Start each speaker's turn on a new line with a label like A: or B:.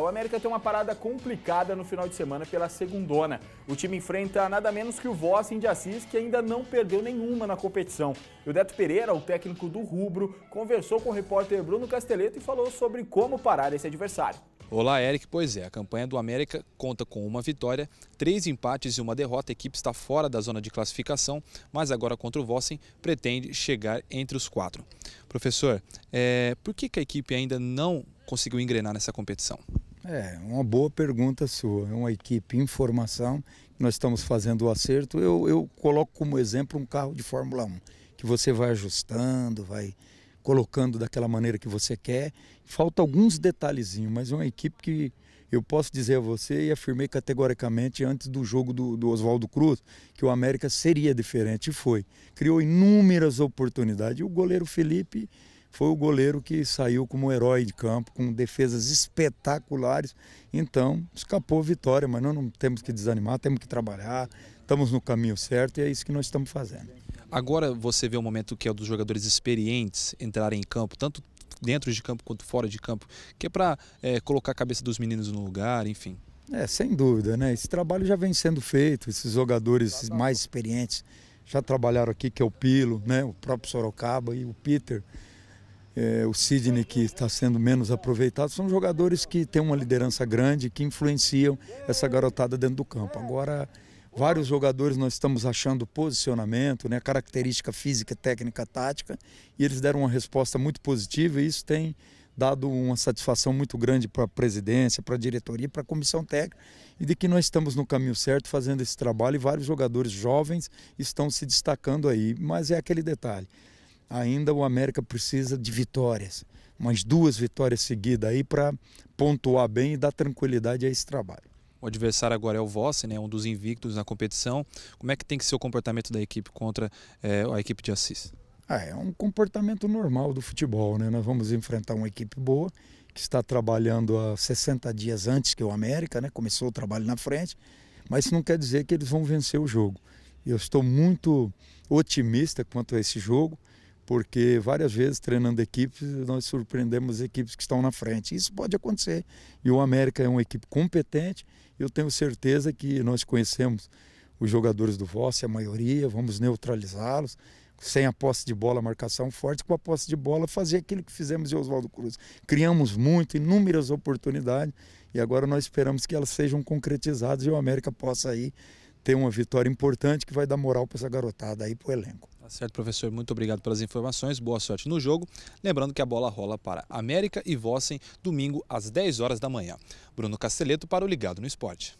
A: O América tem uma parada complicada no final de semana pela segundona. O time enfrenta nada menos que o Vossen de Assis, que ainda não perdeu nenhuma na competição. E o Deto Pereira, o técnico do rubro, conversou com o repórter Bruno Casteleto e falou sobre como parar esse adversário. Olá, Eric. Pois é, a campanha do América conta com uma vitória, três empates e uma derrota. A equipe está fora da zona de classificação, mas agora contra o Vossen pretende chegar entre os quatro. Professor, é... por que, que a equipe ainda não conseguiu engrenar nessa competição?
B: É, uma boa pergunta sua. É uma equipe em formação, nós estamos fazendo o acerto. Eu, eu coloco como exemplo um carro de Fórmula 1, que você vai ajustando, vai colocando daquela maneira que você quer. Falta alguns detalhezinhos, mas é uma equipe que eu posso dizer a você e afirmei categoricamente antes do jogo do, do Oswaldo Cruz que o América seria diferente e foi. Criou inúmeras oportunidades. E o goleiro Felipe foi o goleiro que saiu como herói de campo, com defesas espetaculares. Então, escapou a vitória, mas nós não temos que desanimar, temos que trabalhar, estamos no caminho certo e é isso que nós estamos fazendo.
A: Agora você vê o um momento que é dos jogadores experientes entrarem em campo, tanto dentro de campo quanto fora de campo, que é para é, colocar a cabeça dos meninos no lugar, enfim.
B: É, sem dúvida, né? Esse trabalho já vem sendo feito, esses jogadores mais experientes já trabalharam aqui, que é o Pilo, né? o próprio Sorocaba e o Peter é, o Sidney, que está sendo menos aproveitado, são jogadores que têm uma liderança grande, que influenciam essa garotada dentro do campo. Agora, vários jogadores nós estamos achando posicionamento, né, característica física, técnica, tática, e eles deram uma resposta muito positiva e isso tem dado uma satisfação muito grande para a presidência, para a diretoria, para a comissão técnica, e de que nós estamos no caminho certo fazendo esse trabalho e vários jogadores jovens estão se destacando aí, mas é aquele detalhe ainda o América precisa de vitórias, umas duas vitórias seguidas aí para pontuar bem
A: e dar tranquilidade a esse trabalho. O adversário agora é o Voss, né, um dos invictos na competição. Como é que tem que ser o comportamento da equipe contra é, a equipe de Assis?
B: Ah, é um comportamento normal do futebol, né? Nós vamos enfrentar uma equipe boa que está trabalhando há 60 dias antes que o América, né? Começou o trabalho na frente, mas isso não quer dizer que eles vão vencer o jogo. Eu estou muito otimista quanto a esse jogo porque várias vezes treinando equipes nós surpreendemos equipes que estão na frente. Isso pode acontecer. E o América é uma equipe competente. Eu tenho certeza que nós conhecemos os jogadores do Vossi, a maioria, vamos neutralizá-los sem a posse de bola, marcação forte, com a posse de bola fazer aquilo que fizemos em Oswaldo Cruz. Criamos muito, inúmeras oportunidades e agora nós esperamos que elas sejam concretizadas e o América possa aí ter uma vitória importante que
A: vai dar moral para essa garotada aí, para o elenco. Tá certo, professor. Muito obrigado pelas informações. Boa sorte no jogo. Lembrando que a bola rola para América e Vossen domingo às 10 horas da manhã. Bruno Casteleto para o Ligado no Esporte.